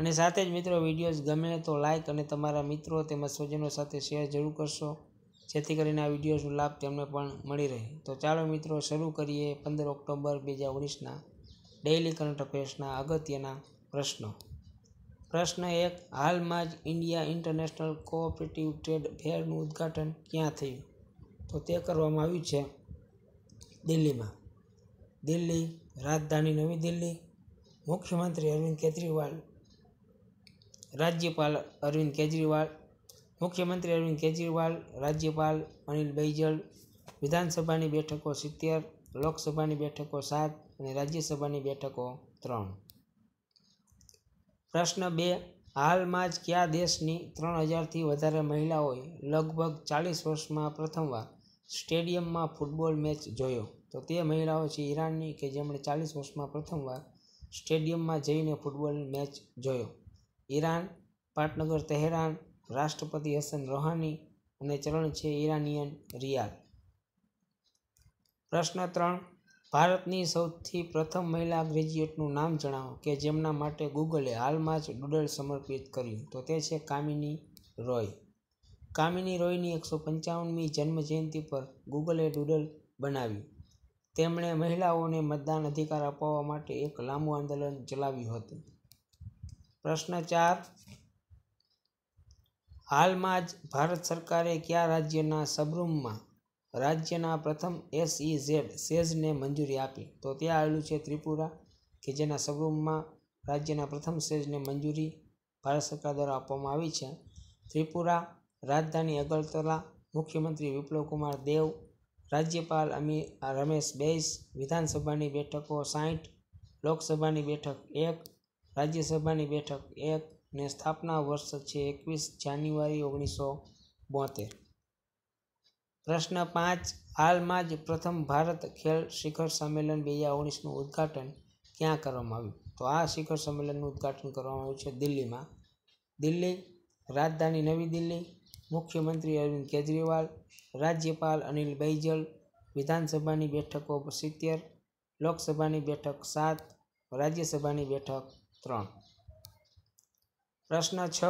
અને સાથે જ મિત્રો વિડીયોઝ ગમે તો લાઈક અને તમારા મિત્રો તેમજ સ્વજનો સાથે શેર જરૂર કરશો જેથી કરીને આ વિડીયોઝનો લાભ તેમને પણ મળી રહે તો ચાલો મિત્રો શરૂ કરીએ પંદર ઓક્ટોબર બે હજાર ઓગણીસના ડેઇલી કરંટ અફેર્સના અગત્યના પ્રશ્નો પ્રશ્ન એક હાલમાં જ ઇન્ડિયા ઇન્ટરનેશનલ કોઓપરેટિવ ટ્રેડ ફેરનું ઉદ્ઘાટન ક્યાં થયું તો તે કરવામાં આવ્યું છે દિલ્હીમાં દિલ્હી રાજધાની નવી દિલ્હી મુખ્યમંત્રી અરવિંદ કેજરીવાલ રાજ્યપાલ અરવિંદ કેજરીવાલ મુખ્યમંત્રી અરવિંદ કેજરીવાલ રાજ્યપાલ અનિલ બૈજલ વિધાનસભાની બેઠકો સિત્તેર લોકસભાની બેઠકો સાત અને રાજ્યસભાની બેઠકો ત્રણ પ્રશ્ન બે હાલમાં જ કયા દેશની ત્રણ હજારથી વધારે મહિલાઓએ લગભગ ચાલીસ વર્ષમાં પ્રથમવાર સ્ટેડિયમમાં ફૂટબોલ મેચ જોયો તો તે મહિલાઓ છે ઈરાનની કે જેમણે ચાલીસ વર્ષમાં પ્રથમવાર સ્ટેડિયમમાં જઈને ફૂટબોલ મેચ જોયો ઈરાન પાટનગર તહેરાન રાષ્ટ્રપતિ હસન રોહાની અને ચલણ છે ઈરાનિયન રિયાલ પ્રશ્ન ત્રણ ભારતની સૌથી પ્રથમ મહિલા ગ્રેજ્યુએટનું નામ જણાવો કે જેમના માટે ગૂગલે હાલમાં જ ડૂડલ સમર્પિત કર્યું તો તે છે કામિની રોય કામિની રોયની એકસો પંચાવનમી જન્મજયંતિ પર ગૂગલે ડૂડલ બનાવ્યું તેમણે મહિલાઓને મતદાન અધિકાર અપાવવા માટે એક લાંબુ આંદોલન ચલાવ્યું હતું પ્રશ્ન ચાર હાલમાં જ ભારત સરકારે કયા રાજ્યના સબરૂમમાં રાજ્યના પ્રથમ ઝેડ સેઝને મંજૂરી આપી તો ત્યાં આવેલું છે ત્રિપુરા કે જેના સબરૂમમાં રાજ્યના પ્રથમ સેઝને મંજૂરી ભારત સરકાર દ્વારા આપવામાં આવી છે ત્રિપુરા રાજધાની અગરતલા મુખ્યમંત્રી વિપ્લવકુમાર દેવ રાજ્યપાલ અમી રમેશ બૈસ વિધાનસભાની બેઠકો સાહીઠ લોકસભાની બેઠક એક રાજ્યસભાની બેઠક એક ને સ્થાપના વર્ષ છે એકવીસ જાન્યુઆરી ઓગણીસો બોતેર પ્રશ્ન પાંચ હાલમાં જ પ્રથમ ભારત ખેલ શિખર સંમેલન બે હજાર ઓગણીસનું ઉદ્ઘાટન ક્યાં કરવામાં આવ્યું તો આ શિખર સંમેલનનું ઉદ્ઘાટન કરવામાં આવ્યું છે દિલ્હીમાં દિલ્હી રાજધાની નવી દિલ્હી મુખ્યમંત્રી અરવિંદ કેજરીવાલ રાજ્યપાલ અનિલ બૈજલ વિધાનસભાની બેઠકો સિત્તેર લોકસભાની બેઠક સાત રાજ્યસભાની બેઠક ત્રણ પ્રશ્ન છ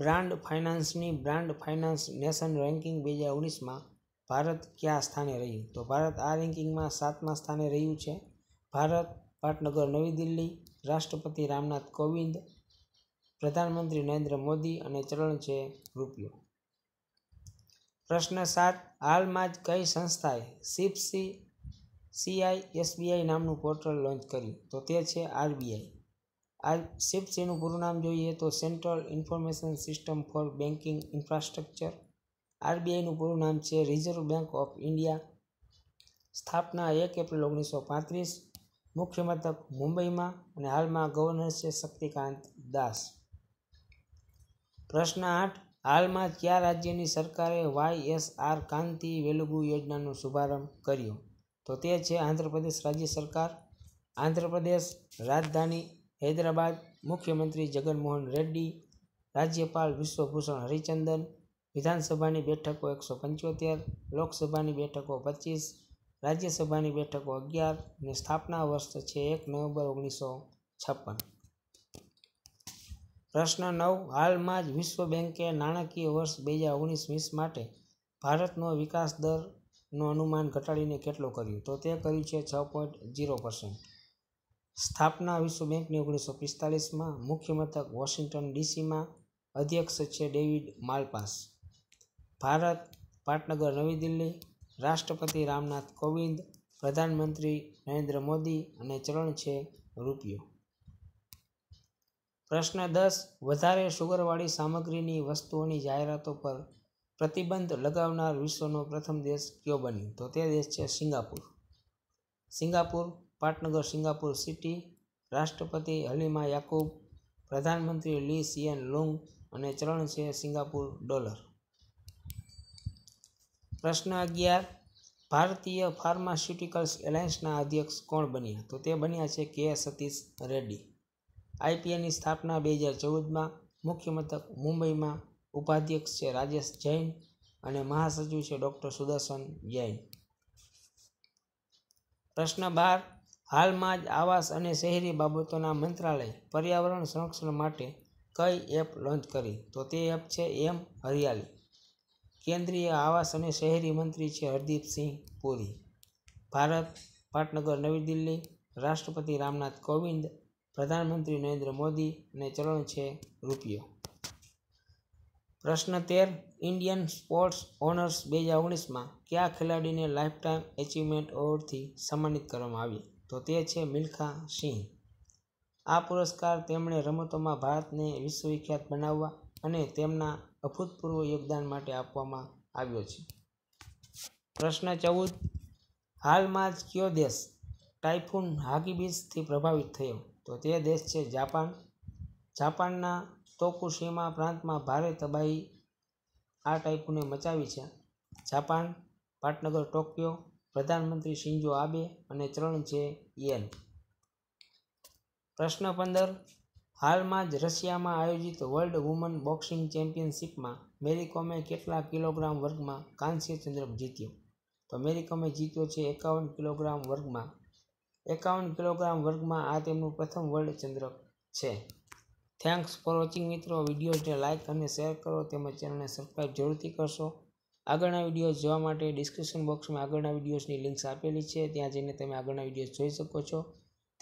બ્રાન્ડ ફાઇનાન્સની બ્રાન્ડ ફાઇનાન્સ નેશન રેન્કિંગ બે હજાર ઓગણીસમાં ભારત કયા સ્થાને રહ્યું તો ભારત આ રેન્કિંગમાં સાતમા સ્થાને રહ્યું છે ભારત પાટનગર નવી દિલ્હી રાષ્ટ્રપતિ રામનાથ કોવિંદ પ્રધાનમંત્રી નરેન્દ્ર મોદી અને ચલણ છે રૂપિયો પ્રશ્ન સાત હાલમાં જ કઈ સંસ્થાએ સીપસી સીઆઈ એસબીઆઈ નામનું પોર્ટલ લોન્ચ કર્યું તો તે છે આરબીઆઈ આ સિપ્સનું પૂરું નામ જોઈએ તો central information system for banking infrastructure આરબીઆઈનું પૂરું નામ છે રિઝર્વ બેંક ઓફ ઇન્ડિયા સ્થાપના એક એપ્રિલ ઓગણીસો પાંત્રીસ મુખ્ય મથક મુંબઈમાં અને હાલમાં ગવર્નર છે શક્તિકાંત દાસ પ્રશ્ન આઠ હાલમાં કયા રાજ્યની સરકારે Y S R Kanti Velugu યોજનાનો શુભારંભ કર્યો તો તે છે આંધ્રપ્રદેશ રાજ્ય સરકાર આંધ્રપ્રદેશ રાજધાની હૈદરાબાદ મુખ્યમંત્રી જગનમોહન રેડ્ડી રાજ્યપાલ વિશ્વભૂષણ હરિચંદન વિધાનસભાની બેઠકો એકસો પંચોતેર લોકસભાની બેઠકો પચીસ રાજ્યસભાની બેઠકો અગિયાર અને સ્થાપના વર્ષ છે એક નવેમ્બર ઓગણીસો છપ્પન પ્રશ્ન નવ હાલમાં જ વિશ્વ બેંકે નાણાકીય વર્ષ બે હજાર ઓગણીસ વીસ માટે ભારતનો વિકાસ દરનું અનુમાન ઘટાડીને કેટલું કર્યું તો તે કર્યું છે છ પોઈન્ટ જીરો પર્સન્ટ સ્થાપના વિશ્વ બેંકની ઓગણીસો પિસ્તાલીસમાં મુખ્ય મથક વોશિંગ્ટન ડીસીમાં અધ્યક્ષ છે ડેવિડ માલપાસ ભારત પાટનગર નવી દિલ્હી રાષ્ટ્રપતિ રામનાથ કોવિંદ પ્રધાનમંત્રી નરેન્દ્ર મોદી અને ચલણ છે રૂપિયો પ્રશ્ન દસ વધારે શુગરવાળી સામગ્રીની વસ્તુઓની જાહેરાતો પર પ્રતિબંધ લગાવનાર વિશ્વનો પ્રથમ દેશ કયો બન્યો તો તે દેશ છે સિંગાપુર સિંગાપુર પાટનગર સિંગાપુર સિટી રાષ્ટ્રપતિ હલીમા યાકુબ પ્રધાનમંત્રી લી સિયન લુંગ અને ચલણ છે સિંગાપુર ડોલર પ્રશ્ન અગિયાર ભારતીય ફાર્માસ્યુટિકલ્સ એલાયન્સના અધ્યક્ષ કોણ બન્યા તો તે બન્યા છે કે સતીશ રેડ્ડી આઈપીએની સ્થાપના બે હજાર ચૌદમાં મુખ્ય મથક મુંબઈમાં ઉપાધ્યક્ષ છે રાજેશ જૈન અને મહાસચિવ છે ડૉક્ટર સુદર્શન જૈન પ્રશ્ન બાર હાલમાં જ આવાસ અને શહેરી બાબતોના મંત્રાલય પર્યાવરણ સંરક્ષણ માટે કઈ એપ લોન્ચ કરી તો તે એપ છે એમ હરિયાળી કેન્દ્રીય આવાસ અને શહેરી મંત્રી છે હરદીપસિંહ પુરી ભારત પાટનગર નવી દિલ્હી રાષ્ટ્રપતિ રામનાથ કોવિંદ પ્રધાનમંત્રી નરેન્દ્ર મોદી અને ચલણ છે રૂપિયો પ્રશ્ન તેર ઇન્ડિયન સ્પોર્ટ્સ ઓનર્સ બે હજાર ઓગણીસમાં કયા ખેલાડીને લાઇફટાઇમ એચિવમેન્ટ એવોર્ડથી સન્માનિત કરવામાં આવ્યા તો તે છે મિલ્ખા સિંહ આ પુરસ્કાર તેમણે રમતોમાં ભારતને વિશ્વવિખ્યાત બનાવવા અને તેમના અભૂતપૂર્વ યોગદાન માટે આપવામાં આવ્યો છે પ્રશ્ન ચૌદ હાલમાં જ કયો દેશ ટાઇફૂન હાગીબીસથી પ્રભાવિત થયો તો તે દેશ છે જાપાન જાપાનના તોકુશીમા પ્રાંતમાં ભારે તબાહી આ ટાઇફૂને મચાવી છે જાપાન પાટનગર ટોક્યો પ્રધાનમંત્રી શિંજો આબે અને ત્રણ છે યેન પ્રશ્ન પંદર હાલમાં જ રશિયામાં આયોજિત વર્લ્ડ વુમન બોક્સિંગ ચેમ્પિયનશિપમાં મેરી કોમે કેટલા કિલોગ્રામ વર્ગમાં કાંસ્ય ચંદ્રક જીત્યો તો મેરી કોમે જીત્યો છે એકાવન કિલોગ્રામ વર્ગમાં એકાવન કિલોગ્રામ વર્ગમાં આ તેમનું પ્રથમ વર્લ્ડ ચંદ્રક છે થેન્ક્સ ફોર વોચિંગ મિત્રો વિડીયોને લાઇક અને શેર કરો તેમજ ચેનલને સબસ્ક્રાઈબ જરૂરથી કરશો આગળના વિડીયોઝ જોવા માટે ડિસ્ક્રિપ્શન બોક્સમાં આગળના વિડીયોઝની લિંક્સ આપેલી છે ત્યાં જઈને તમે આગળના વિડીયો જોઈ શકો છો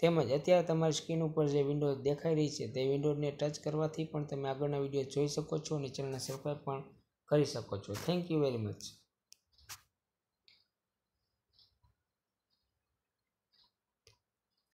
તેમજ અત્યારે તમારી સ્ક્રીન ઉપર જે વિન્ડો દેખાઈ રહી છે તે વિન્ડોને ટચ કરવાથી પણ તમે આગળના વિડીયો જોઈ શકો છો અને ચેનલને સબસ્ક્રાઈબ પણ કરી શકો છો થેન્ક યુ વેરી મચ